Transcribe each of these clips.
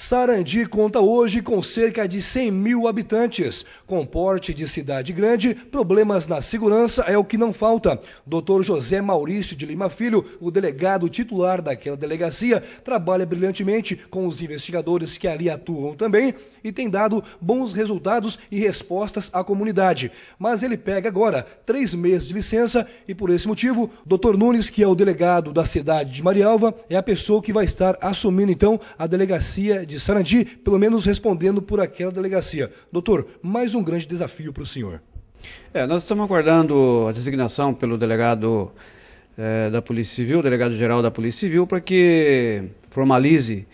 Sarandi conta hoje com cerca de 100 mil habitantes. Com porte de cidade grande, problemas na segurança é o que não falta. Dr. José Maurício de Lima Filho, o delegado titular daquela delegacia, trabalha brilhantemente com os investigadores que ali atuam também e tem dado bons resultados e respostas à comunidade. Mas ele pega agora três meses de licença e, por esse motivo, Dr. Nunes, que é o delegado da cidade de Marialva, é a pessoa que vai estar assumindo então a delegacia de Sarandi, pelo menos respondendo por aquela delegacia. Doutor, mais um grande desafio para o senhor. É, nós estamos aguardando a designação pelo delegado eh, da Polícia Civil, delegado-geral da Polícia Civil, para que formalize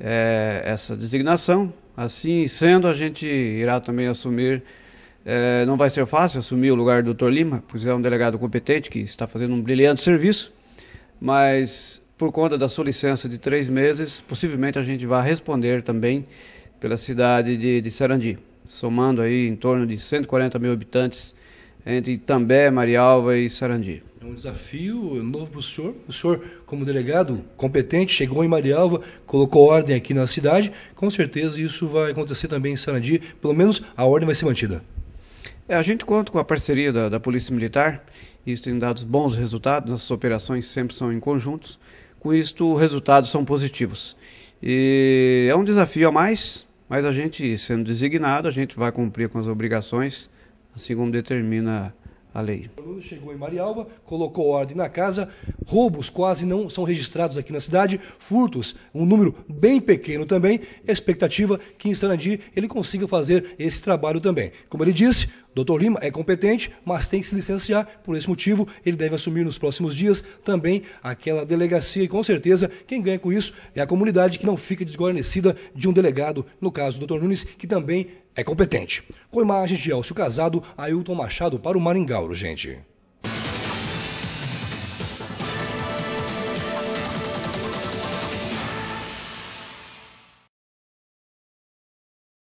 eh, essa designação. Assim sendo, a gente irá também assumir. Eh, não vai ser fácil assumir o lugar do doutor Lima, pois é um delegado competente que está fazendo um brilhante serviço, mas por conta da sua licença de três meses, possivelmente a gente vai responder também pela cidade de, de Sarandi, somando aí em torno de 140 mil habitantes entre Itambé, Marialva e Sarandi. É um desafio novo para o senhor. O senhor, como delegado competente, chegou em Marialva, colocou ordem aqui na cidade. Com certeza isso vai acontecer também em Sarandi. Pelo menos a ordem vai ser mantida. É, a gente conta com a parceria da, da Polícia Militar. Isso tem dado bons resultados. Nossas operações sempre são em conjuntos. Com isto, os resultados são positivos. E é um desafio a mais, mas a gente, sendo designado, a gente vai cumprir com as obrigações, assim como determina a lei. O aluno chegou em Marialva, colocou ordem na casa, roubos quase não são registrados aqui na cidade, furtos, um número bem pequeno também, expectativa que em Sarandi ele consiga fazer esse trabalho também. Como ele disse, Doutor Lima é competente, mas tem que se licenciar. Por esse motivo, ele deve assumir nos próximos dias também aquela delegacia. E com certeza, quem ganha com isso é a comunidade que não fica desguarnecida de um delegado, no caso, doutor Nunes, que também é competente. Com imagens de Elcio Casado, Ailton Machado para o Maringauro, gente.